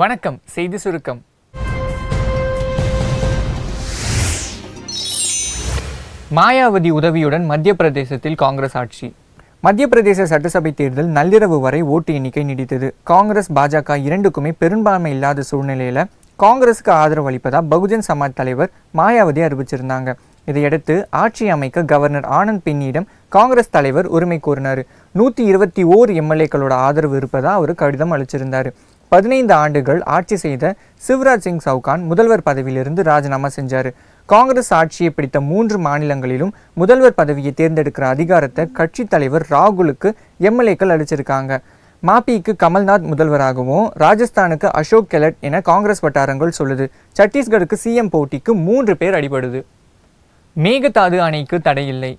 வணக்கம் செய்தி சுருக்கம் மாயாவதி உதவியுடன் மத்திய பிரதேசத்தில் காங்கிரஸ் ஆட்சி மத்திய பிரதேச சட்டசபை தேர்தல் நள்ளிரவு வரை ஓட்டு எண்ணிக்கை நீடித்தது காங்கிரஸ் பாஜக இரண்டுக்குமே பெரும்பான்மை இல்லாத சூழ்நிலையில் காங்கிரஸுக்கு ஆதரவு அளிப்பதாக பகுஜன் சமாஜ் தலைவர் மாயாவதி அறிவிச்சிருந்தாங்க இதையடுத்து ஆட்சி அமைக்க கவர்னர் ஆனந்த் பின்னியிடம் காங்கிரஸ் தலைவர் உரிமை கோரினார் நூற்றி இருபத்தி ஓர் எம்எல்ஏக்களோட ஆதரவு இருப்பதாக அவர் கடிதம் அளிச்சிருந்தார் பதினைந்து ஆண்டுகள் ஆட்சி செய்த சிவராஜ் சிங் சவுகான் முதல்வர் பதவியிலிருந்து ராஜினாமா செஞ்சார் காங்கிரஸ் ஆட்சியை பிடித்த மூன்று மாநிலங்களிலும் முதல்வர் பதவியை தேர்ந்தெடுக்கிற அதிகாரத்தை கட்சித் தலைவர் ராகுலுக்கு எம்எல்ஏக்கள் அளிச்சிருக்காங்க மாப்பிக்கு கமல்நாத் முதல்வராகவும் ராஜஸ்தானுக்கு அசோக் கெலட் என காங்கிரஸ் வட்டாரங்கள் சொல்லுது சத்தீஸ்கருக்கு சிஎம் போட்டிக்கு மூன்று பேர் அடிபடுது மேகதாது அணைக்கு தடையில்லை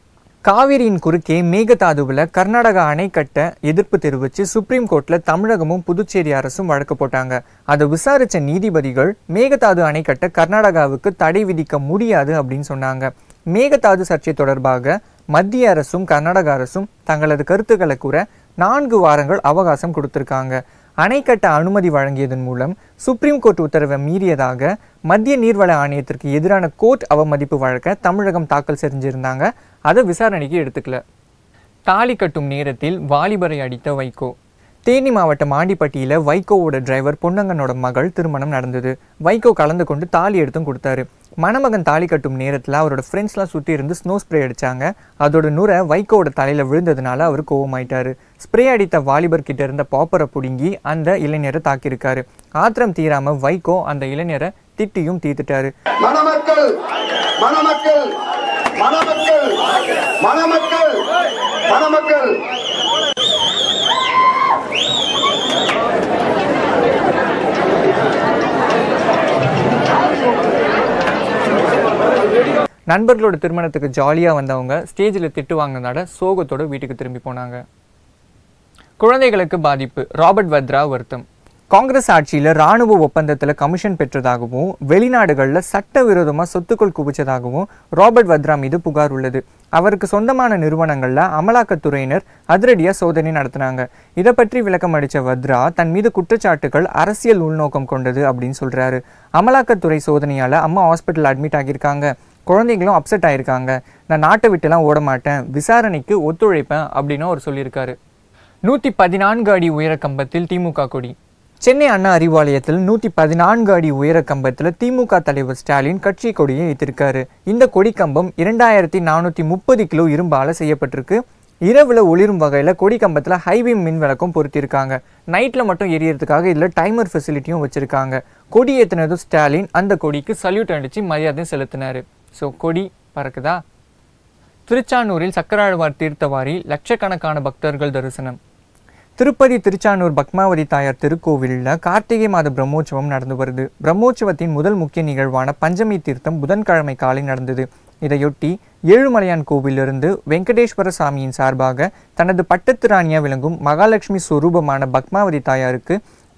காவிரியின் குறுக்கே மேகதாதுவில் கர்நாடக அணை கட்ட எதிர்ப்பு தெரிவித்து சுப்ரீம் கோர்ட்டில் தமிழகமும் புதுச்சேரி அரசும் வழக்கு போட்டாங்க அதை விசாரித்த நீதிபதிகள் மேகதாது அணை கட்ட கர்நாடகாவுக்கு தடை விதிக்க முடியாது அப்படின்னு சொன்னாங்க மேகதாது சர்ச்சை தொடர்பாக மத்திய அரசும் கர்நாடக அரசும் தங்களது கருத்துக்களை கூற நான்கு வாரங்கள் அவகாசம் கொடுத்துருக்காங்க அணை கட்ட அனுமதி வழங்கியதன் மூலம் சுப்ரீம் கோர்ட் உத்தரவை மீறியதாக மத்திய நீர்வள ஆணையத்திற்கு எதிரான கோர்ட் அவமதிப்பு வழக்க தமிழகம் தாக்கல் செஞ்சிருந்தாங்க அதை விசாரணைக்கு எடுத்துக்கல தாலி கட்டும் நேரத்தில் வாலிபரை அடித்த வைகோ தேனி மாவட்டம் ஆண்டிப்பட்டியில் வைகோவோட டிரைவர் பொன்னங்கனோட மகள் திருமணம் நடந்தது வைகோ கலந்து கொண்டு தாலி எடுத்தும் கொடுத்தாரு மணமகன் தாலி கட்டும் நேரத்தில் அவரோட ஃப்ரெண்ட்ஸ்லாம் சுற்றி இருந்து ஸ்னோ ஸ்ப்ரே அடித்தாங்க அதோட நுரை வைகோவோட தலையில் விழுந்ததுனால அவர் கோவமாயிட்டார் ஸ்ப்ரே அடித்த வாலிபர் கிட்ட இருந்த பாப்பரை பிடுங்கி அந்த இளைஞரை தாக்கியிருக்காரு ஆத்திரம் தீராமல் வைகோ அந்த இளைஞரை திட்டியும் தீத்துட்டாரு மணமக்கள் மணமக்கள் மணமக்கள் மணமக்கள் நண்பர்களோட திருமணத்துக்கு ஜாலியாக வந்தவங்க ஸ்டேஜில் திட்டு வாங்கினதால சோகத்தோட வீட்டுக்கு திரும்பி போனாங்க குழந்தைகளுக்கு பாதிப்பு ராபர்ட் வத்ரா வருத்தம் காங்கிரஸ் ஆட்சியில் ராணுவ ஒப்பந்தத்தில் கமிஷன் பெற்றதாகவும் வெளிநாடுகளில் சட்டவிரோதமாக சொத்துக்கள் குவிச்சதாகவும் ராபர்ட் வத்ரா மீது புகார் உள்ளது அவருக்கு சொந்தமான நிறுவனங்களில் அமலாக்கத்துறையினர் அதிரடியாக சோதனை நடத்தினாங்க இதை பற்றி விளக்கம் அளித்த வத்ரா தன் மீது குற்றச்சாட்டுகள் அரசியல் உள்நோக்கம் கொண்டது அப்படின்னு சொல்கிறாரு அமலாக்கத்துறை சோதனையால் அம்மா ஹாஸ்பிட்டல் அட்மிட் ஆகியிருக்காங்க குழந்தைங்களும் அப்செட் ஆகியிருக்காங்க நான் நாட்டை விட்டுலாம் ஓட மாட்டேன் விசாரணைக்கு ஒத்துழைப்பேன் அப்படின்னு அவர் சொல்லியிருக்காரு நூற்றி பதினான்கு அடி உயர கம்பத்தில் திமுக கொடி சென்னை அண்ணா அறிவாலயத்தில் நூற்றி பதினான்கு அடி உயர கம்பத்தில் திமுக தலைவர் ஸ்டாலின் கட்சி கொடியை ஏற்றிருக்காரு இந்த கொடி கம்பம் இரண்டாயிரத்தி நானூற்றி முப்பது கிலோ இரும்பால் செய்யப்பட்டிருக்கு இரவில் ஒளிரும் வகையில் கொடி கம்பத்தில் ஹைபீம் மின் விளக்கம் பொருத்தியிருக்காங்க நைட்டில் மட்டும் எரியறதுக்காக இதில் டைமர் ஃபெசிலிட்டியும் வச்சுருக்காங்க கொடி ஏற்றினதும் ஸ்டாலின் அந்த கொடிக்கு சல்யூட் அடித்து மரியாதையும் செலுத்தினார் ஸோ கொடி பறக்குதா திருச்சானூரில் சக்கராழ்வார் தீர்த்தவாரி லட்சக்கணக்கான பக்தர்கள் தரிசனம் திருப்பதி திருச்சானூர் பக்மாவதி தாயார் திருக்கோவிலில் கார்த்திகை மாத பிரம்மோற்சவம் நடந்து வருது பிரம்மோற்சவத்தின் முதல் முக்கிய நிகழ்வான பஞ்சமி தீர்த்தம் புதன்கிழமை காலை நடந்தது இதையொட்டி ஏழுமலையான் கோவிலிருந்து வெங்கடேஸ்வர சாமியின் சார்பாக தனது பட்டத்திராணியாக விளங்கும் மகாலட்சுமி ஸ்வரூபமான பக்மாவதி தாயாருக்கு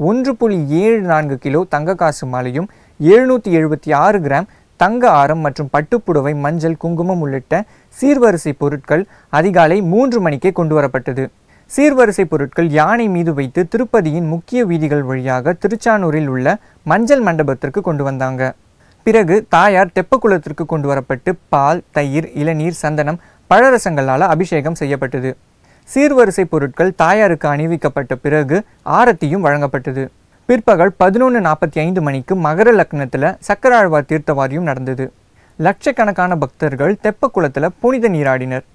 ஒன்று புள்ளி ஏழு நான்கு கிலோ தங்க காசு மாலையும் எழுநூற்றி எழுபத்தி ஆறு கிராம் தங்க ஆரம் மற்றும் பட்டுப்புடவை மஞ்சள் குங்குமம் உள்ளிட்ட சீர்வரிசை பொருட்கள் அதிகாலை மூன்று மணிக்கே கொண்டு வரப்பட்டது சீர்வரிசை பொருட்கள் யானை மீது வைத்து திருப்பதியின் முக்கிய வீதிகள் வழியாக திருச்சானூரில் உள்ள மஞ்சள் மண்டபத்திற்கு கொண்டு வந்தாங்க பிறகு தாயார் தெப்பக்குளத்திற்கு கொண்டு வரப்பட்டு பால் தயிர் இளநீர் சந்தனம் பழரசங்களால் அபிஷேகம் செய்யப்பட்டது சீர்வரிசை பொருட்கள் தாயாருக்கு அணிவிக்கப்பட்ட பிறகு ஆரத்தியும் வழங்கப்பட்டது பிற்பகல் பதினொன்று நாற்பத்தி ஐந்து மணிக்கு மகர லக்னத்தில் சக்கராழ்வார் தீர்த்தவாரியும் நடந்தது லட்சக்கணக்கான பக்தர்கள் தெப்பக்குளத்தில் புனித நீராடினர்